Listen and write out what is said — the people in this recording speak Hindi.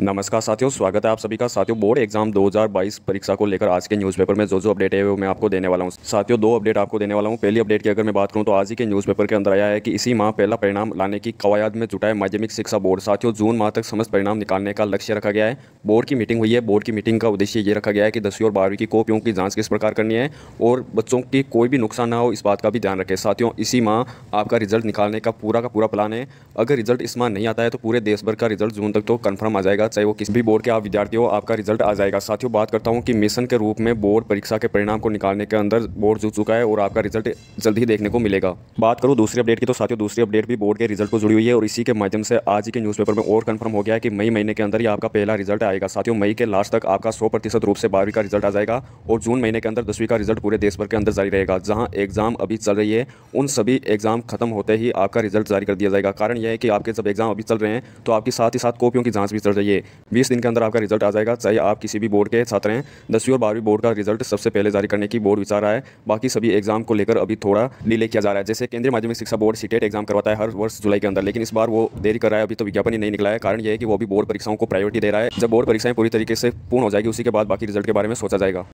नमस्कार साथियों स्वागत है आप सभी का साथियों बोर्ड एग्जाम 2022 परीक्षा को लेकर आज के न्यूज़पेपर में जो जो अपडेट है वो मैं आपको देने वाला हूँ साथियों दो अपडेट आपको देने वाला हूँ पहली अपडेट की अगर मैं बात करूँ तो आज ही के न्यूज़पेपर के अंदर आया है कि इसी माह पहला परिणाम लाने की कवायद में जुटा है माध्यमिक शिक्षा बोर्ड साथियों जून माह तक समस्त परिणाम निकालने का लक्ष्य रखा गया है बोर्ड की मीटिंग हुई है बोर्ड की मीटिंग का उद्देश्य ये रखा गया है कि दसवीं और बारहवीं की कॉपियों की जाँच किस प्रकार करनी है और बच्चों की कोई भी नुकसान ना हो इस बात का भी ध्यान रखें साथियों इसी माह आपका रिजल्ट निकालने का पूरा का पूरा प्लान है अगर रिजल्ट इस माह नहीं आता है तो पूरे देश भर का रिजल्ट जून तक तो कन्फर्म आ जाएगा शिकायत चाहे वो किसी भी बोर्ड के आप विद्यार्थी हो आपका रिजल्ट आ जाएगा साथियों बात करता हूँ कि मिशन के रूप में बोर्ड परीक्षा के परिणाम को निकालने के अंदर बोर्ड जुट चुका है और आपका रिजल्ट जल्द ही देखने को मिलेगा बात करूँ दूसरी अपडेट की तो साथियों दूसरी अपडेट भी बोर्ड के रिजल्ट को जुड़ी हुई है और इसी के माध्यम से आज के न्यूज़पेपर में और कन्फर्म हो गया है कि मई महीने के अंदर ही आपका पहला रिजल्ट आएगा साथियों मई के लास्ट तक आपका सौ प्रतिशत रूप से बारहवीं का रिजल्ट आ जाएगा और जून महीने के अंदर दसवीं का रिजल्ट पूरे देश भर के अंदर जारी रहेगा जहाँ एग्जाम अभी चल रही है उन सभी एग्जाम खत्म होते ही आपका रिजल्ट जारी कर दिया जाएगा कारण यह है कि आपके सब एग्जाम अभी चल रहे हैं तो आपकी साथ ही साथ कॉपियों की जाँच भी चल रही है बीस दिन के अंदर आपका रिजल्ट आ जाएगा चाहे आप किसी भी बोर्ड के छात्र हैं दसवीं और बारहवीं बोर्ड का रिजल्ट सबसे पहले जारी करने की बोर्ड विचार है बाकी सभी एग्जाम को लेकर अभी थोड़ा डिले किया जा रहा है जैसे केंद्रीय माध्यमिक शिक्षा बोर्ड सीटेट एग्जाम करवाता है हर वर्ष जुलाई के अंदर लेकिन इस बार वो देरी कर रहा है अभी तो विज्ञापन ही नहीं निकला है कारण यह है कि वो अभी बोर्ड परीक्षाओं को प्रायोरिटी दे रहा है जब बोर्ड परीक्षाएं पूरी तरीके से पूर्ण हो जाएगी उसी के बाद बाकी रिजल्ट के बारे में सोचा जाएगा